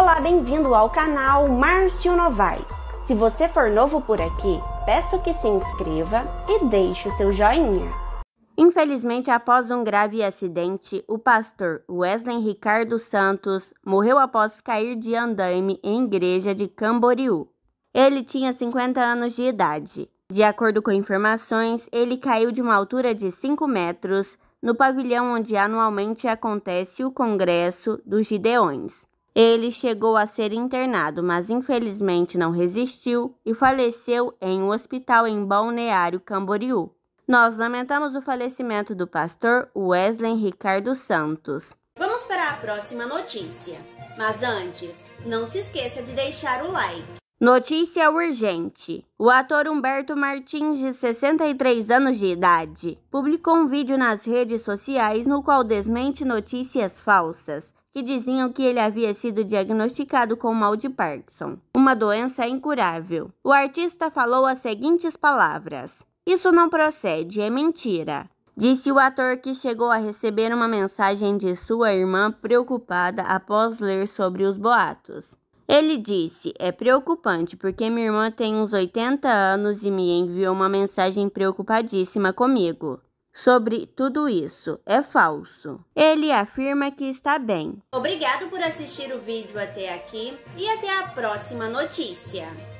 Olá, bem-vindo ao canal Márcio Novai. Se você for novo por aqui, peço que se inscreva e deixe o seu joinha. Infelizmente, após um grave acidente, o pastor Wesley Ricardo Santos morreu após cair de andaime em igreja de Camboriú. Ele tinha 50 anos de idade. De acordo com informações, ele caiu de uma altura de 5 metros no pavilhão onde anualmente acontece o Congresso dos Gideões, ele chegou a ser internado, mas infelizmente não resistiu e faleceu em um hospital em Balneário Camboriú. Nós lamentamos o falecimento do pastor Wesley Ricardo Santos. Vamos para a próxima notícia. Mas antes, não se esqueça de deixar o like. Notícia urgente: o ator Humberto Martins, de 63 anos de idade, publicou um vídeo nas redes sociais no qual desmente notícias falsas que diziam que ele havia sido diagnosticado com mal de Parkinson, uma doença incurável. O artista falou as seguintes palavras: Isso não procede, é mentira. Disse o ator que chegou a receber uma mensagem de sua irmã preocupada após ler sobre os boatos. Ele disse: É preocupante porque minha irmã tem uns 80 anos e me enviou uma mensagem preocupadíssima comigo. Sobre tudo isso, é falso. Ele afirma que está bem. Obrigado por assistir o vídeo até aqui e até a próxima notícia.